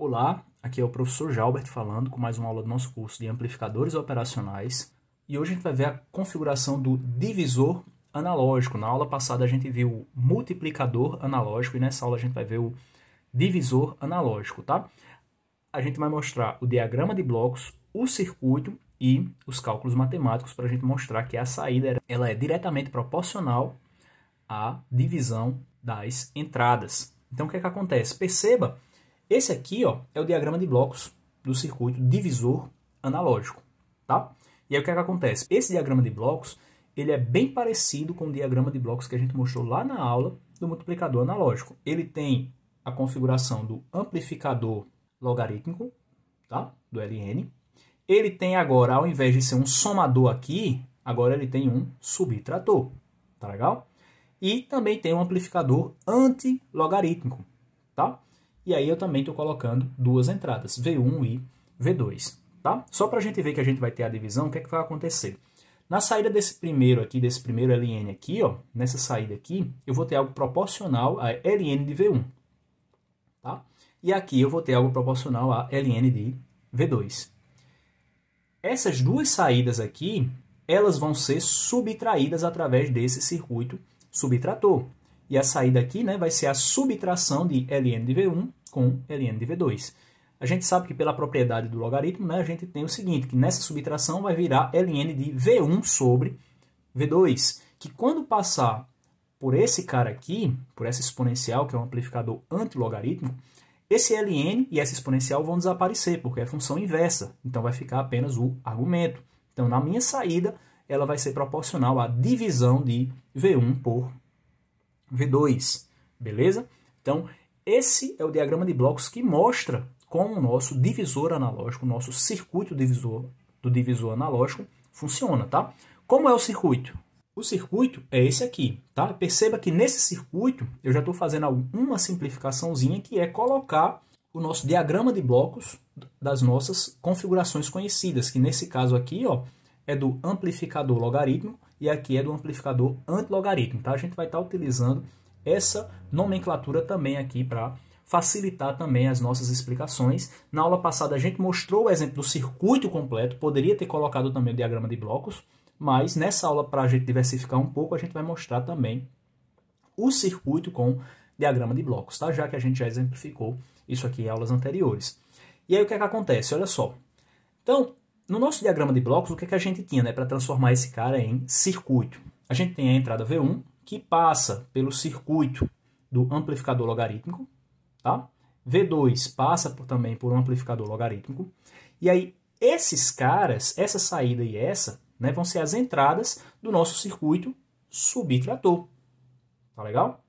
Olá, aqui é o professor Jalbert falando com mais uma aula do nosso curso de amplificadores operacionais e hoje a gente vai ver a configuração do divisor analógico. Na aula passada a gente viu o multiplicador analógico e nessa aula a gente vai ver o divisor analógico, tá? A gente vai mostrar o diagrama de blocos, o circuito e os cálculos matemáticos para a gente mostrar que a saída ela é diretamente proporcional à divisão das entradas. Então o que, é que acontece? Perceba esse aqui ó, é o diagrama de blocos do circuito divisor analógico. Tá? E aí o que, é que acontece? Esse diagrama de blocos ele é bem parecido com o diagrama de blocos que a gente mostrou lá na aula do multiplicador analógico. Ele tem a configuração do amplificador logarítmico, tá? do LN. Ele tem agora, ao invés de ser um somador aqui, agora ele tem um subtrator. Tá legal? E também tem um amplificador antilogarítmico. Tá? E aí eu também estou colocando duas entradas, V1 e V2. Tá? Só para a gente ver que a gente vai ter a divisão, o que, é que vai acontecer? Na saída desse primeiro aqui, desse primeiro LN aqui, ó, nessa saída aqui, eu vou ter algo proporcional a LN de V1. Tá? E aqui eu vou ter algo proporcional a LN de V2. Essas duas saídas aqui, elas vão ser subtraídas através desse circuito subtrator. E a saída aqui né, vai ser a subtração de LN de V1 com ln de V2. A gente sabe que pela propriedade do logaritmo, né, a gente tem o seguinte, que nessa subtração vai virar ln de V1 sobre V2, que quando passar por esse cara aqui, por essa exponencial, que é um amplificador antilogaritmo, esse ln e essa exponencial vão desaparecer, porque é função inversa, então vai ficar apenas o argumento. Então, na minha saída, ela vai ser proporcional à divisão de V1 por V2, beleza? Então, esse é o diagrama de blocos que mostra como o nosso divisor analógico, o nosso circuito divisor do divisor analógico funciona, tá? Como é o circuito? O circuito é esse aqui, tá? Perceba que nesse circuito eu já estou fazendo uma simplificaçãozinha que é colocar o nosso diagrama de blocos das nossas configurações conhecidas, que nesse caso aqui, ó, é do amplificador logaritmo e aqui é do amplificador antilogaritmo, tá? A gente vai estar tá utilizando essa nomenclatura também aqui para facilitar também as nossas explicações. Na aula passada a gente mostrou o exemplo do circuito completo, poderia ter colocado também o diagrama de blocos, mas nessa aula, para a gente diversificar um pouco, a gente vai mostrar também o circuito com diagrama de blocos, tá? já que a gente já exemplificou isso aqui em aulas anteriores. E aí o que, é que acontece? Olha só. Então, no nosso diagrama de blocos, o que, é que a gente tinha né, para transformar esse cara em circuito? A gente tem a entrada V1, que passa pelo circuito do amplificador logarítmico, tá? V2 passa por, também por um amplificador logarítmico. E aí, esses caras, essa saída e essa, né, vão ser as entradas do nosso circuito subtrator. Tá legal?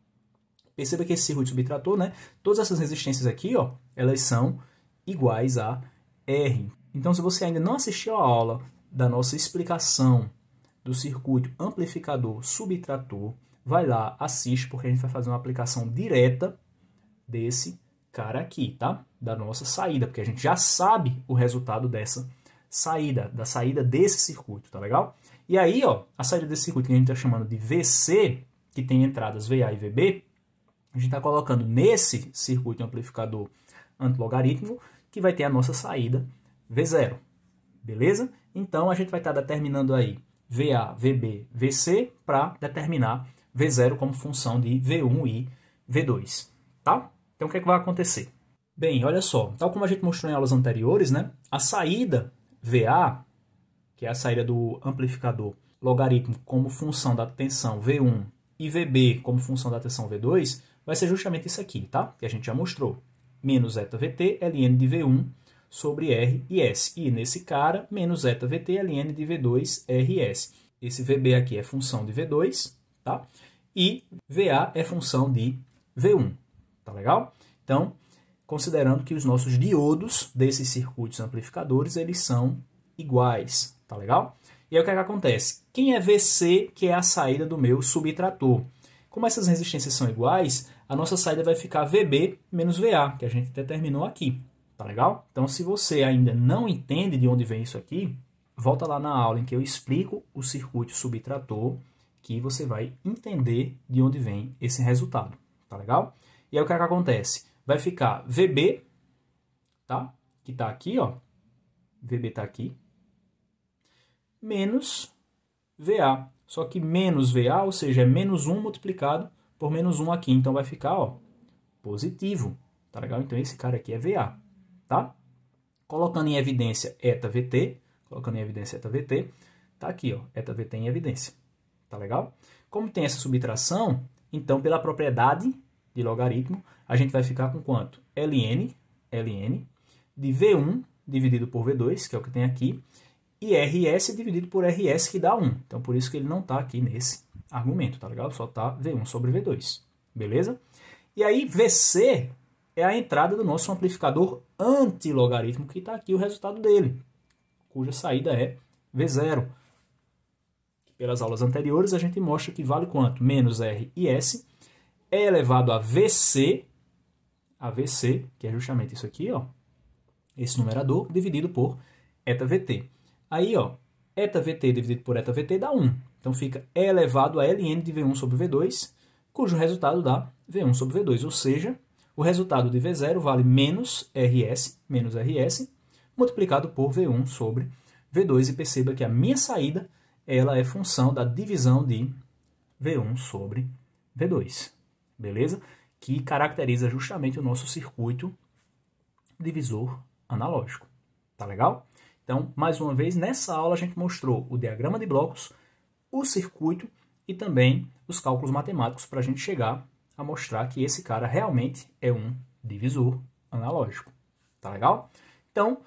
Perceba que esse circuito subtrator, né, todas essas resistências aqui, ó, elas são iguais a R. Então, se você ainda não assistiu a aula da nossa explicação do circuito amplificador subtrator, vai lá, assiste, porque a gente vai fazer uma aplicação direta desse cara aqui, tá? Da nossa saída, porque a gente já sabe o resultado dessa saída, da saída desse circuito, tá legal? E aí, ó, a saída desse circuito que a gente tá chamando de VC, que tem entradas VA e VB, a gente está colocando nesse circuito amplificador antilogarítmico, que vai ter a nossa saída V0, beleza? Então, a gente vai estar tá determinando aí VA, VB, VC para determinar V0 como função de V1 e V2, tá? Então o que, é que vai acontecer? Bem, olha só, tal como a gente mostrou em aulas anteriores, né? A saída VA, que é a saída do amplificador logaritmo como função da tensão V1 e VB como função da tensão V2, vai ser justamente isso aqui, tá? Que a gente já mostrou. Menos eta VT, LN de V1 sobre R e S. E nesse cara, menos zeta VT é ln de V2 RS. Esse VB aqui é função de V2, tá? E VA é função de V1, tá legal? Então, considerando que os nossos diodos desses circuitos amplificadores, eles são iguais, tá legal? E aí o que, é que acontece? Quem é VC, que é a saída do meu subtrator? Como essas resistências são iguais, a nossa saída vai ficar VB menos VA, que a gente determinou aqui, Tá legal? Então, se você ainda não entende de onde vem isso aqui, volta lá na aula em que eu explico o circuito subtrator, que você vai entender de onde vem esse resultado. Tá legal? E aí o que, é que acontece? Vai ficar VB, tá? Que tá aqui, ó. VB tá aqui. Menos VA. Só que menos VA, ou seja, é menos 1 multiplicado por menos 1 aqui. Então vai ficar, ó, positivo. Tá legal? Então esse cara aqui é VA tá? Colocando em evidência vt colocando em evidência vt tá aqui, ó, vt em evidência, tá legal? Como tem essa subtração, então pela propriedade de logaritmo, a gente vai ficar com quanto? ln, ln de V1 dividido por V2, que é o que tem aqui, e RS dividido por RS, que dá 1. Então, por isso que ele não está aqui nesse argumento, tá legal? Só está V1 sobre V2, beleza? E aí, VC é a entrada do nosso amplificador antilogaritmo, que está aqui o resultado dele, cuja saída é V0. Pelas aulas anteriores, a gente mostra que vale quanto? Menos R e S é elevado a VC, a VC, que é justamente isso aqui, ó, esse numerador, dividido por eta VT. Aí, ó, eta VT dividido por eta VT dá 1. Então fica é elevado a ln de V1 sobre V2, cujo resultado dá V1 sobre V2, ou seja, o resultado de V0 vale menos RS, menos RS, multiplicado por V1 sobre V2. E perceba que a minha saída ela é função da divisão de V1 sobre V2. Beleza? Que caracteriza justamente o nosso circuito divisor analógico. Tá legal? Então, mais uma vez, nessa aula a gente mostrou o diagrama de blocos, o circuito e também os cálculos matemáticos para a gente chegar a mostrar que esse cara realmente é um divisor analógico. Tá legal? Então,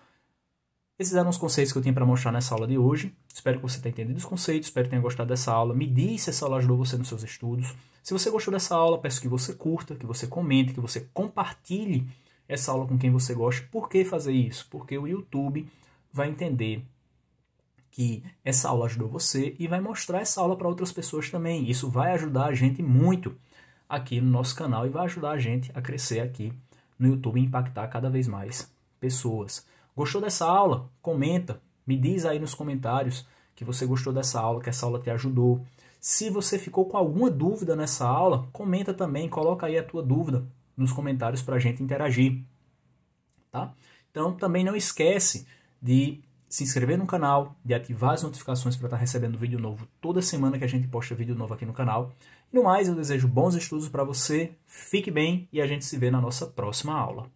esses eram os conceitos que eu tinha para mostrar nessa aula de hoje. Espero que você tenha entendido os conceitos, espero que tenha gostado dessa aula. Me diz se essa aula ajudou você nos seus estudos. Se você gostou dessa aula, peço que você curta, que você comente, que você compartilhe essa aula com quem você gosta. Por que fazer isso? Porque o YouTube vai entender que essa aula ajudou você e vai mostrar essa aula para outras pessoas também. Isso vai ajudar a gente muito aqui no nosso canal e vai ajudar a gente a crescer aqui no YouTube e impactar cada vez mais pessoas. Gostou dessa aula? Comenta, me diz aí nos comentários que você gostou dessa aula, que essa aula te ajudou. Se você ficou com alguma dúvida nessa aula, comenta também, coloca aí a tua dúvida nos comentários para a gente interagir, tá? Então também não esquece de se inscrever no canal, de ativar as notificações para estar tá recebendo vídeo novo toda semana que a gente posta vídeo novo aqui no canal. E no mais, eu desejo bons estudos para você, fique bem e a gente se vê na nossa próxima aula.